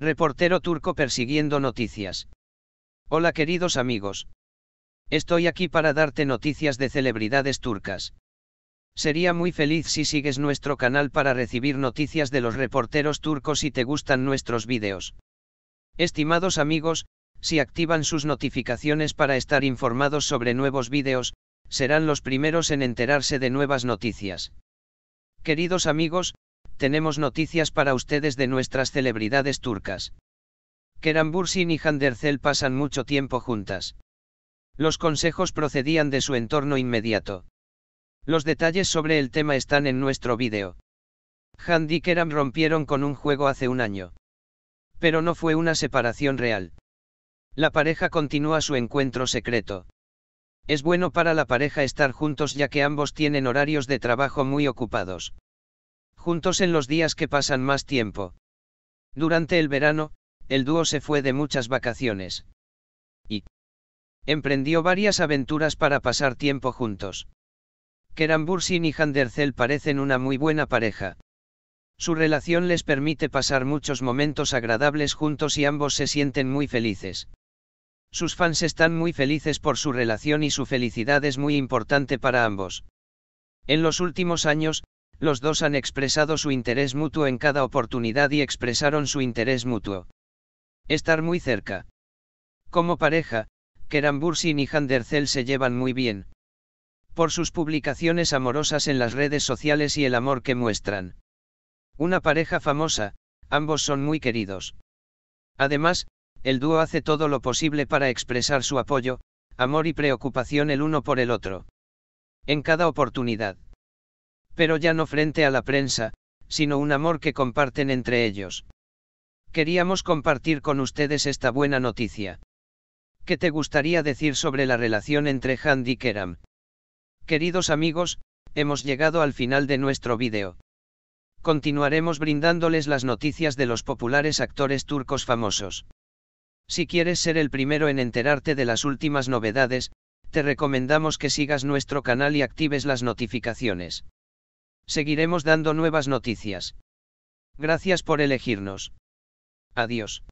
Reportero turco persiguiendo noticias. Hola queridos amigos. Estoy aquí para darte noticias de celebridades turcas. Sería muy feliz si sigues nuestro canal para recibir noticias de los reporteros turcos y te gustan nuestros vídeos. Estimados amigos, si activan sus notificaciones para estar informados sobre nuevos vídeos, serán los primeros en enterarse de nuevas noticias. Queridos amigos, tenemos noticias para ustedes de nuestras celebridades turcas. Kerem Bursin y Handercel pasan mucho tiempo juntas. Los consejos procedían de su entorno inmediato. Los detalles sobre el tema están en nuestro vídeo. Hand y Keram rompieron con un juego hace un año. Pero no fue una separación real. La pareja continúa su encuentro secreto. Es bueno para la pareja estar juntos ya que ambos tienen horarios de trabajo muy ocupados juntos en los días que pasan más tiempo. Durante el verano, el dúo se fue de muchas vacaciones. Y emprendió varias aventuras para pasar tiempo juntos. Kerambursin y Handerzel parecen una muy buena pareja. Su relación les permite pasar muchos momentos agradables juntos y ambos se sienten muy felices. Sus fans están muy felices por su relación y su felicidad es muy importante para ambos. En los últimos años, los dos han expresado su interés mutuo en cada oportunidad y expresaron su interés mutuo. Estar muy cerca. Como pareja, Keran Bursin y Zell se llevan muy bien. Por sus publicaciones amorosas en las redes sociales y el amor que muestran. Una pareja famosa, ambos son muy queridos. Además, el dúo hace todo lo posible para expresar su apoyo, amor y preocupación el uno por el otro. En cada oportunidad pero ya no frente a la prensa, sino un amor que comparten entre ellos. Queríamos compartir con ustedes esta buena noticia. ¿Qué te gustaría decir sobre la relación entre Handy y Keram? Queridos amigos, hemos llegado al final de nuestro vídeo. Continuaremos brindándoles las noticias de los populares actores turcos famosos. Si quieres ser el primero en enterarte de las últimas novedades, te recomendamos que sigas nuestro canal y actives las notificaciones. Seguiremos dando nuevas noticias. Gracias por elegirnos. Adiós.